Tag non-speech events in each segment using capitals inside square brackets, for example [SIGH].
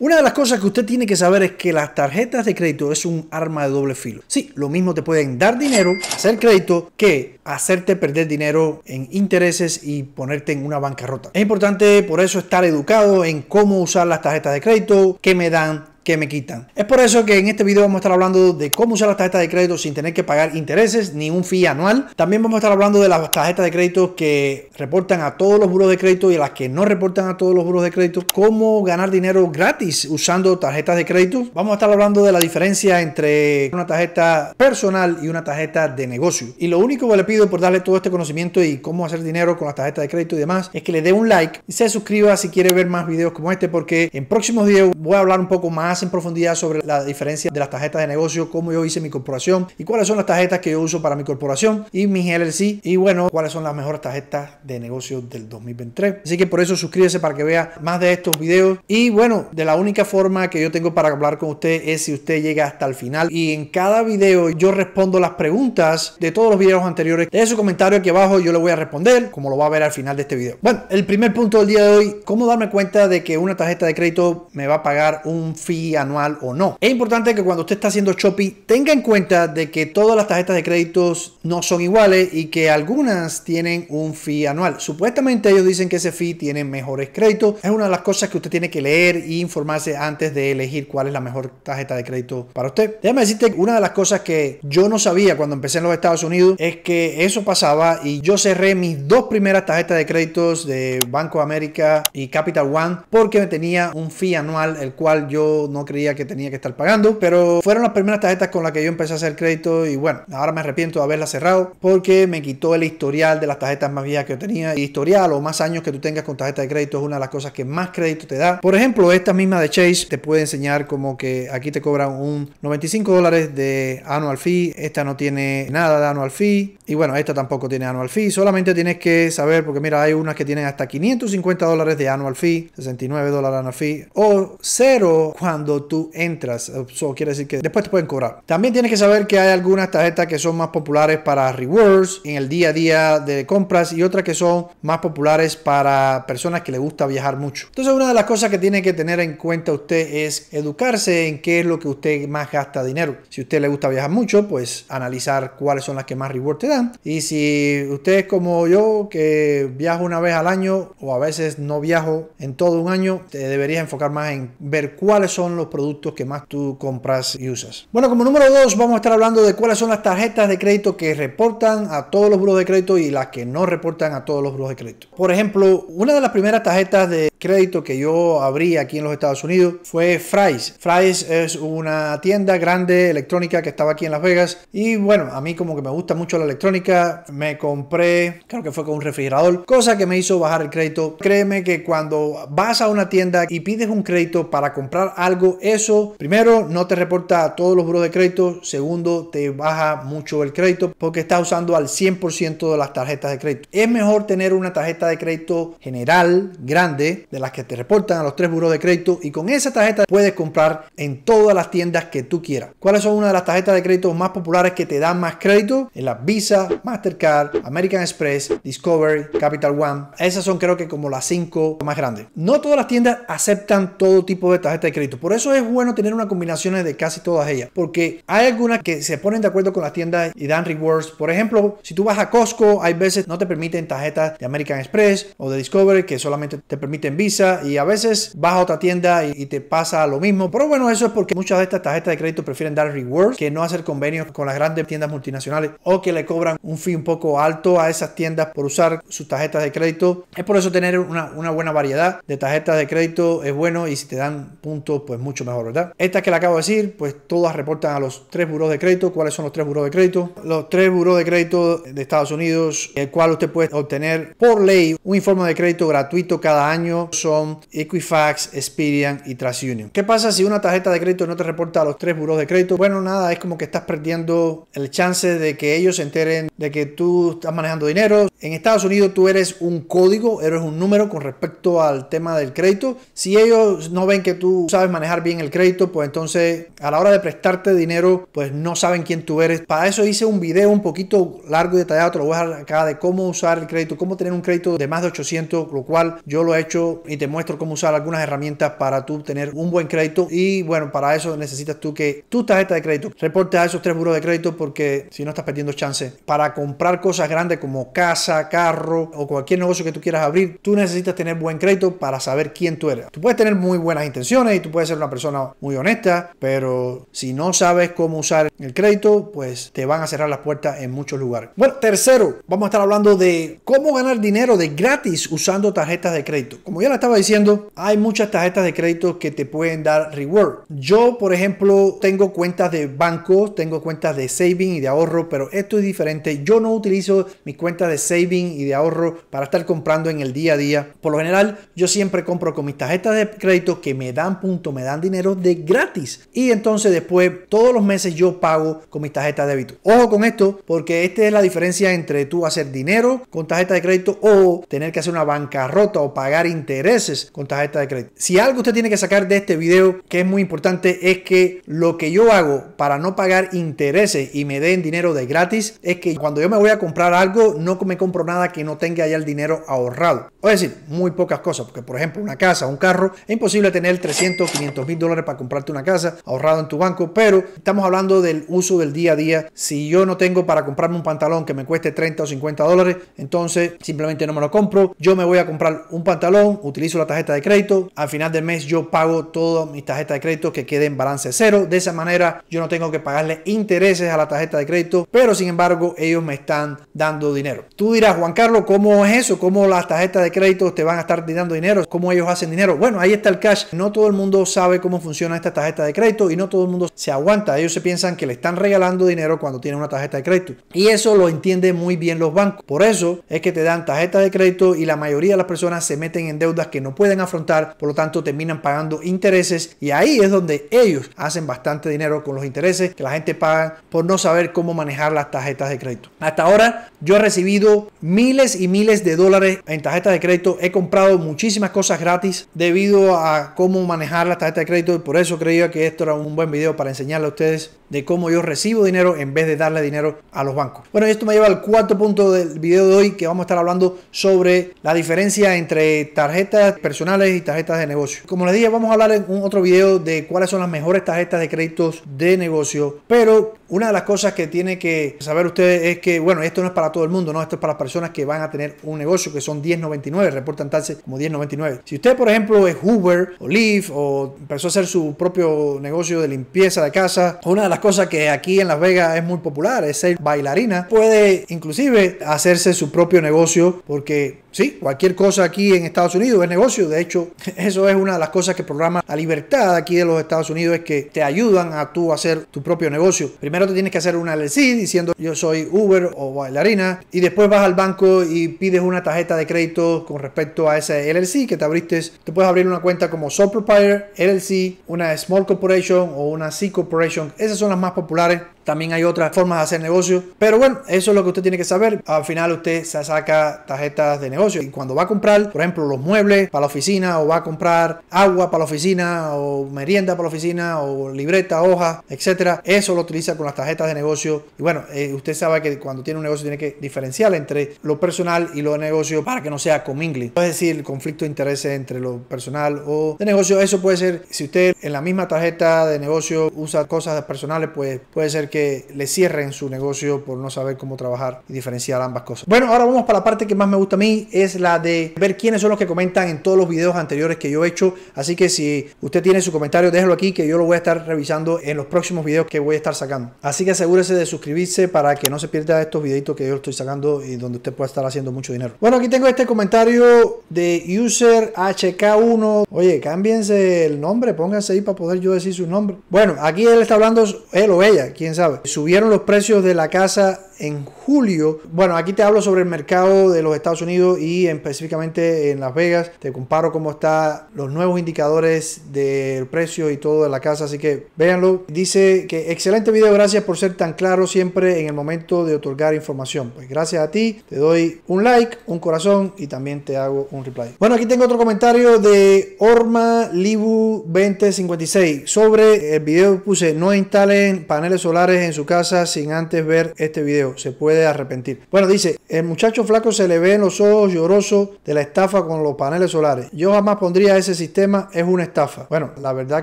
Una de las cosas que usted tiene que saber es que las tarjetas de crédito es un arma de doble filo. Sí, lo mismo te pueden dar dinero, hacer crédito, que hacerte perder dinero en intereses y ponerte en una bancarrota. Es importante por eso estar educado en cómo usar las tarjetas de crédito, qué me dan, que me quitan. Es por eso que en este video vamos a estar hablando de cómo usar las tarjetas de crédito sin tener que pagar intereses ni un fee anual. También vamos a estar hablando de las tarjetas de crédito que reportan a todos los buros de crédito y las que no reportan a todos los buros de crédito. Cómo ganar dinero gratis usando tarjetas de crédito. Vamos a estar hablando de la diferencia entre una tarjeta personal y una tarjeta de negocio. Y lo único que le pido por darle todo este conocimiento y cómo hacer dinero con las tarjetas de crédito y demás es que le dé un like y se suscriba si quiere ver más videos como este porque en próximos videos voy a hablar un poco más en profundidad sobre la diferencia de las tarjetas de negocio, como yo hice mi corporación y cuáles son las tarjetas que yo uso para mi corporación y mi LLC y bueno, cuáles son las mejores tarjetas de negocio del 2023. Así que por eso suscríbase para que vea más de estos videos y bueno, de la única forma que yo tengo para hablar con usted es si usted llega hasta el final y en cada video yo respondo las preguntas de todos los videos anteriores. De su comentario aquí abajo yo le voy a responder como lo va a ver al final de este video. Bueno, el primer punto del día de hoy, cómo darme cuenta de que una tarjeta de crédito me va a pagar un fee anual o no. Es importante que cuando usted está haciendo shopping tenga en cuenta de que todas las tarjetas de créditos no son iguales y que algunas tienen un fee anual. Supuestamente ellos dicen que ese fee tiene mejores créditos. Es una de las cosas que usted tiene que leer e informarse antes de elegir cuál es la mejor tarjeta de crédito para usted. Déjame decirte una de las cosas que yo no sabía cuando empecé en los Estados Unidos es que eso pasaba y yo cerré mis dos primeras tarjetas de créditos de Banco América y Capital One porque me tenía un fee anual el cual yo no creía que tenía que estar pagando, pero fueron las primeras tarjetas con las que yo empecé a hacer crédito y bueno, ahora me arrepiento de haberla cerrado porque me quitó el historial de las tarjetas más viejas que yo tenía. historial o más años que tú tengas con tarjeta de crédito es una de las cosas que más crédito te da. Por ejemplo, esta misma de Chase te puede enseñar como que aquí te cobran un 95 dólares de annual fee, esta no tiene nada de annual fee y bueno, esta tampoco tiene annual fee, solamente tienes que saber porque mira, hay unas que tienen hasta 550 dólares de annual fee, 69 dólares annual fee o cero cuando tú entras. Eso quiere decir que después te pueden cobrar. También tienes que saber que hay algunas tarjetas que son más populares para rewards en el día a día de compras y otras que son más populares para personas que les gusta viajar mucho. Entonces una de las cosas que tiene que tener en cuenta usted es educarse en qué es lo que usted más gasta dinero. Si a usted le gusta viajar mucho, pues analizar cuáles son las que más rewards te dan. Y si usted es como yo, que viajo una vez al año o a veces no viajo en todo un año, te deberías enfocar más en ver cuáles son los productos que más tú compras y usas. Bueno, como número dos vamos a estar hablando de cuáles son las tarjetas de crédito que reportan a todos los buros de crédito y las que no reportan a todos los buros de crédito. Por ejemplo, una de las primeras tarjetas de crédito que yo abrí aquí en los Estados Unidos fue Fry's. Fry's es una tienda grande electrónica que estaba aquí en Las Vegas y bueno, a mí como que me gusta mucho la electrónica, me compré, creo que fue con un refrigerador, cosa que me hizo bajar el crédito. Créeme que cuando vas a una tienda y pides un crédito para comprar algo eso, primero, no te reporta a todos los buros de crédito. Segundo, te baja mucho el crédito porque estás usando al 100% de las tarjetas de crédito. Es mejor tener una tarjeta de crédito general, grande, de las que te reportan a los tres buros de crédito y con esa tarjeta puedes comprar en todas las tiendas que tú quieras. ¿Cuáles son una de las tarjetas de crédito más populares que te dan más crédito? En las Visa, Mastercard, American Express, Discovery, Capital One. Esas son creo que como las cinco más grandes. No todas las tiendas aceptan todo tipo de tarjeta de crédito. Por eso es bueno tener una combinación de casi todas ellas, porque hay algunas que se ponen de acuerdo con las tiendas y dan rewards. Por ejemplo, si tú vas a Costco, hay veces no te permiten tarjetas de American Express o de Discovery que solamente te permiten Visa y a veces vas a otra tienda y, te pasa lo mismo. Pero bueno, eso es porque muchas de estas tarjetas de crédito prefieren dar rewards que no hacer convenios con las grandes tiendas multinacionales o que le cobran un fee un poco alto a esas tiendas por usar sus tarjetas de crédito. Es por eso tener una, una buena variedad de tarjetas de crédito es bueno y si te dan puntos pues mucho mejor, ¿verdad? Estas que le acabo de decir, pues todas reportan a los tres buros de crédito. ¿Cuáles son los tres buros de crédito? Los tres buros de crédito de Estados Unidos, el cual usted puede obtener por ley un informe de crédito gratuito cada año, son Equifax, Experian y TransUnion. ¿Qué pasa si una tarjeta de crédito no te reporta a los tres buros de crédito? Bueno, nada, es como que estás perdiendo el chance de que ellos se enteren de que tú estás manejando dinero. En Estados Unidos tú eres un código, eres un número con respecto al tema del crédito. Si ellos no ven que tú sabes manejar manejar bien el crédito, pues entonces a la hora de prestarte dinero, pues no saben quién tú eres. Para eso hice un video un poquito largo y detallado, te lo voy a dejar acá, de cómo usar el crédito, cómo tener un crédito de más de 800, lo cual yo lo he hecho y te muestro cómo usar algunas herramientas para tú tener un buen crédito. Y bueno, para eso necesitas tú que tu tarjeta de crédito reporte a esos tres buros de crédito porque si no estás perdiendo chance. Para comprar cosas grandes como casa, carro o cualquier negocio que tú quieras abrir, tú necesitas tener buen crédito para saber quién tú eres. Tú puedes tener muy buenas intenciones y tú puedes ser una persona muy honesta, pero si no sabes cómo usar el crédito, pues te van a cerrar las puertas en muchos lugares. Bueno, tercero, vamos a estar hablando de cómo ganar dinero de gratis usando tarjetas de crédito. Como ya la estaba diciendo, hay muchas tarjetas de crédito que te pueden dar reward. Yo, por ejemplo, tengo cuentas de banco, tengo cuentas de saving y de ahorro, pero esto es diferente. Yo no utilizo mis cuentas de saving y de ahorro para estar comprando en el día a día. Por lo general, yo siempre compro con mis tarjetas de crédito que me dan punto, me dan dinero de gratis. Y entonces después todos los meses yo pago con mis tarjetas de débito. Ojo con esto, porque esta es la diferencia entre tú hacer dinero con tarjeta de crédito o tener que hacer una bancarrota o pagar intereses con tarjeta de crédito. Si algo usted tiene que sacar de este video que es muy importante es que lo que yo hago para no pagar intereses y me den dinero de gratis es que cuando yo me voy a comprar algo no me compro nada que no tenga ya el dinero ahorrado. Es decir, muy pocas cosas, porque por ejemplo una casa, un carro, es imposible tener 300, mil dólares para comprarte una casa ahorrado en tu banco, pero estamos hablando del uso del día a día. Si yo no tengo para comprarme un pantalón que me cueste 30 o 50 dólares, entonces simplemente no me lo compro. Yo me voy a comprar un pantalón, utilizo la tarjeta de crédito, al final del mes yo pago todas mis tarjetas de crédito que quede en balance cero. De esa manera yo no tengo que pagarle intereses a la tarjeta de crédito, pero sin embargo ellos me están dando dinero. Tú dirás, Juan Carlos, ¿cómo es eso? ¿Cómo las tarjetas de crédito te van a estar dando dinero? ¿Cómo ellos hacen dinero? Bueno, ahí está el cash. No todo el mundo sabe cómo funciona esta tarjeta de crédito y no todo el mundo se aguanta. Ellos se piensan que le están regalando dinero cuando tienen una tarjeta de crédito. Y eso lo entienden muy bien los bancos. Por eso es que te dan tarjetas de crédito y la mayoría de las personas se meten en deudas que no pueden afrontar, por lo tanto terminan pagando intereses y ahí es donde ellos hacen bastante dinero con los intereses que la gente paga por no saber cómo manejar las tarjetas de crédito. Hasta ahora yo he recibido miles y miles de dólares en tarjetas de crédito, he comprado muchísimas cosas gratis debido a cómo manejar las tarjetas de este crédito y por eso creía que esto era un buen video para enseñarle a ustedes de cómo yo recibo dinero en vez de darle dinero a los bancos. Bueno, esto me lleva al cuarto punto del video de hoy que vamos a estar hablando sobre la diferencia entre tarjetas personales y tarjetas de negocio. Como les dije, vamos a hablar en un otro video de cuáles son las mejores tarjetas de créditos de negocio, pero una de las cosas que tiene que saber usted es que, bueno, esto no es para todo el mundo, no, esto es para las personas que van a tener un negocio que son 10.99, reportan vez como 10.99. Si usted, por ejemplo, es Uber o Leaf o empezó a hacer su propio negocio de limpieza de casa, una de las cosas que aquí en Las Vegas es muy popular es ser bailarina, puede inclusive hacerse su propio negocio porque Sí, cualquier cosa aquí en Estados Unidos es negocio. De hecho, [LAUGHS] eso es una de las cosas que programa la libertad aquí de los Estados Unidos, es que te ayudan a tú hacer tu propio negocio. Primero te tienes que hacer una LLC diciendo yo soy Uber o bailarina y después vas al banco y pides una tarjeta de crédito con respecto a esa LLC que te abriste. Te puedes abrir una cuenta como Sole Proprietor, LLC, una Small Corporation o una C Corporation. Esas son las más populares. También hay otras formas de hacer negocio. Pero bueno, eso es lo que usted tiene que saber. Al final usted se saca tarjetas de negocio. Y cuando va a comprar, por ejemplo, los muebles para la oficina o va a comprar agua para la oficina o merienda para la oficina o libreta, hoja, etcétera, eso lo utiliza con las tarjetas de negocio. Y bueno, eh, usted sabe que cuando tiene un negocio tiene que diferenciar entre lo personal y lo de negocio para que no sea comingle. Es decir, conflicto de intereses entre lo personal o de negocio. Eso puede ser, si usted en la misma tarjeta de negocio usa cosas personales, pues puede ser que le cierren su negocio por no saber cómo trabajar y diferenciar ambas cosas. Bueno, ahora vamos para la parte que más me gusta a mí, es la de ver quiénes son los que comentan en todos los videos anteriores que yo he hecho. Así que si usted tiene su comentario, déjelo aquí que yo lo voy a estar revisando en los próximos videos que voy a estar sacando. Así que asegúrese de suscribirse para que no se pierda estos videitos que yo estoy sacando y donde usted pueda estar haciendo mucho dinero. Bueno, aquí tengo este comentario de user HK1. Oye, cámbiense el nombre, pónganse ahí para poder yo decir su nombre. Bueno, aquí él está hablando, él o ella, quién sabe Subieron los precios de la casa en julio. Bueno, aquí te hablo sobre el mercado de los Estados Unidos y específicamente en Las Vegas. Te comparo cómo están los nuevos indicadores del precio y todo de la casa, así que véanlo. Dice que excelente video, gracias por ser tan claro siempre en el momento de otorgar información. Pues gracias a ti, te doy un like, un corazón y también te hago un reply. Bueno, aquí tengo otro comentario de Orma Libu 2056 sobre el video que puse no instalen paneles solares en su casa sin antes ver este video se puede arrepentir. Bueno, dice, el muchacho flaco se le ve en los ojos lloroso de la estafa con los paneles solares. Yo jamás pondría ese sistema, es una estafa. Bueno, la verdad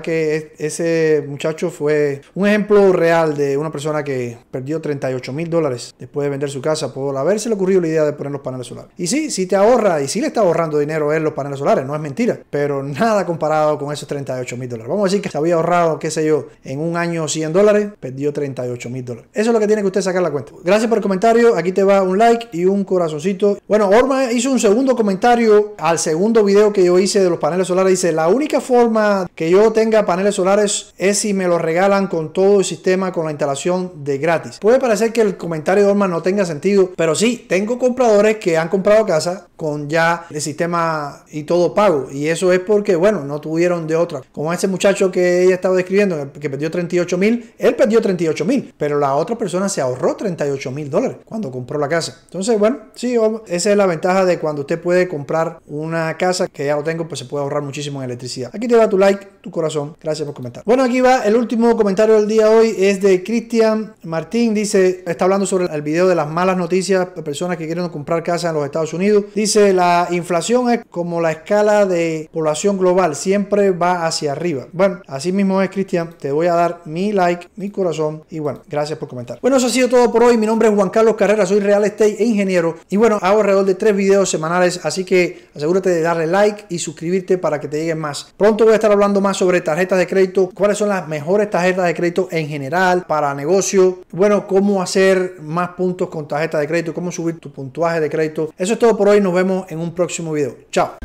que ese muchacho fue un ejemplo real de una persona que perdió 38 mil dólares después de vender su casa por haberse le ocurrido la idea de poner los paneles solares. Y sí, si te ahorra, y si le está ahorrando dinero en los paneles solares, no es mentira, pero nada comparado con esos 38 mil dólares. Vamos a decir que se había ahorrado, qué sé yo, en un año 100 dólares, perdió 38 mil dólares. Eso es lo que tiene que usted sacar la cuenta. Gracias Gracias por el comentario. Aquí te va un like y un corazoncito. Bueno, Orma hizo un segundo comentario al segundo video que yo hice de los paneles solares. Dice, la única forma que yo tenga paneles solares es si me los regalan con todo el sistema, con la instalación de gratis. Puede parecer que el comentario de Orma no tenga sentido, pero sí, tengo compradores que han comprado casa con ya el sistema y todo pago. Y eso es porque, bueno, no tuvieron de otra. Como ese muchacho que ella estaba describiendo, que perdió 38 mil, él perdió 38 mil, pero la otra persona se ahorró 38 mil dólares cuando compró la casa. Entonces, bueno, sí, esa es la ventaja de cuando usted puede comprar una casa que ya lo tengo, pues se puede ahorrar muchísimo en electricidad. Aquí te da tu like, tu corazón. Gracias por comentar. Bueno, aquí va el último comentario del día hoy. Es de Cristian Martín. Dice, está hablando sobre el video de las malas noticias de personas que quieren comprar casa en los Estados Unidos. Dice, la inflación es como la escala de población global. Siempre va hacia arriba. Bueno, así mismo es, Cristian. Te voy a dar mi like, mi corazón. Y bueno, gracias por comentar. Bueno, eso ha sido todo por hoy. Mi nombre es Juan Carlos Carrera, soy real estate e ingeniero. Y bueno, hago alrededor de tres videos semanales, así que asegúrate de darle like y suscribirte para que te lleguen más. Pronto voy a estar hablando más sobre tarjetas de crédito, cuáles son las mejores tarjetas de crédito en general para negocio. Bueno, cómo hacer más puntos con tarjetas de crédito, cómo subir tu puntuaje de crédito. Eso es todo por hoy, nos vemos en un próximo video. Chao.